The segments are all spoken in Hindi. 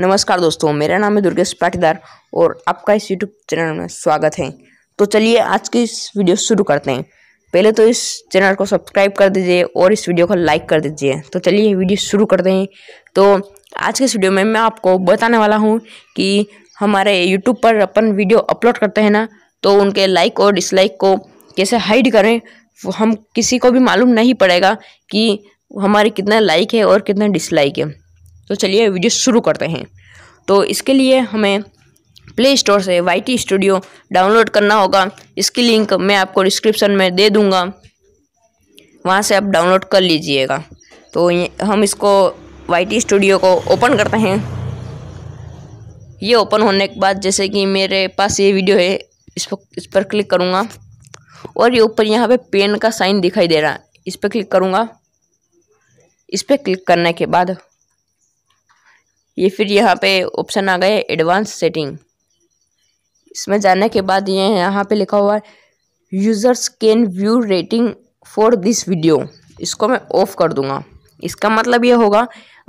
नमस्कार दोस्तों मेरा नाम है दुर्गेश पाटीदार और आपका इस यूट्यूब चैनल में स्वागत है तो चलिए आज की इस वीडियो शुरू करते हैं पहले तो इस चैनल को सब्सक्राइब कर दीजिए और इस वीडियो को लाइक कर दीजिए तो चलिए वीडियो शुरू करते हैं तो आज के इस वीडियो में मैं आपको बताने वाला हूँ कि हमारे यूट्यूब पर अपन वीडियो अपलोड करते हैं ना तो उनके लाइक और डिसलाइक को कैसे हाइड करें हम किसी को भी मालूम नहीं पड़ेगा कि हमारे कितना लाइक है और कितना डिसलाइक है तो चलिए वीडियो शुरू करते हैं तो इसके लिए हमें प्ले स्टोर से वाई टी स्टूडियो डाउनलोड करना होगा इसकी लिंक मैं आपको डिस्क्रिप्शन में दे दूँगा वहाँ से आप डाउनलोड कर लीजिएगा तो हम इसको वाई टी स्टूडियो को ओपन करते हैं ये ओपन होने के बाद जैसे कि मेरे पास ये वीडियो है इस पर इस पर क्लिक करूँगा और ये ऊपर यहाँ पे पेन का साइन दिखाई दे रहा है इस पर क्लिक करूँगा इस पर क्लिक करने के बाद ये फिर यहाँ पे ऑप्शन आ गए एडवांस सेटिंग इसमें जाने के बाद ये यहाँ पे लिखा हुआ है users can view rating for this video इसको मैं ऑफ़ कर दूंगा इसका मतलब ये होगा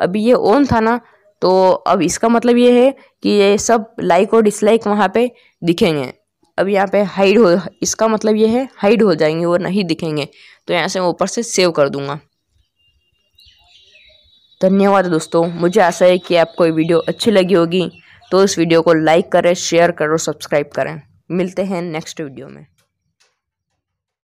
अभी ये ऑन था ना तो अब इसका मतलब ये है कि ये सब लाइक और डिसलाइक वहाँ पे दिखेंगे अब यहाँ पे हाइड हो इसका मतलब ये है हाइड हो जाएंगे वो नहीं दिखेंगे तो यहाँ से मैं ऊपर से सेव कर दूँगा धन्यवाद दोस्तों मुझे आशा है कि आपको ये वीडियो अच्छी लगी होगी तो इस वीडियो को लाइक करें शेयर करें और सब्सक्राइब करें मिलते हैं नेक्स्ट वीडियो में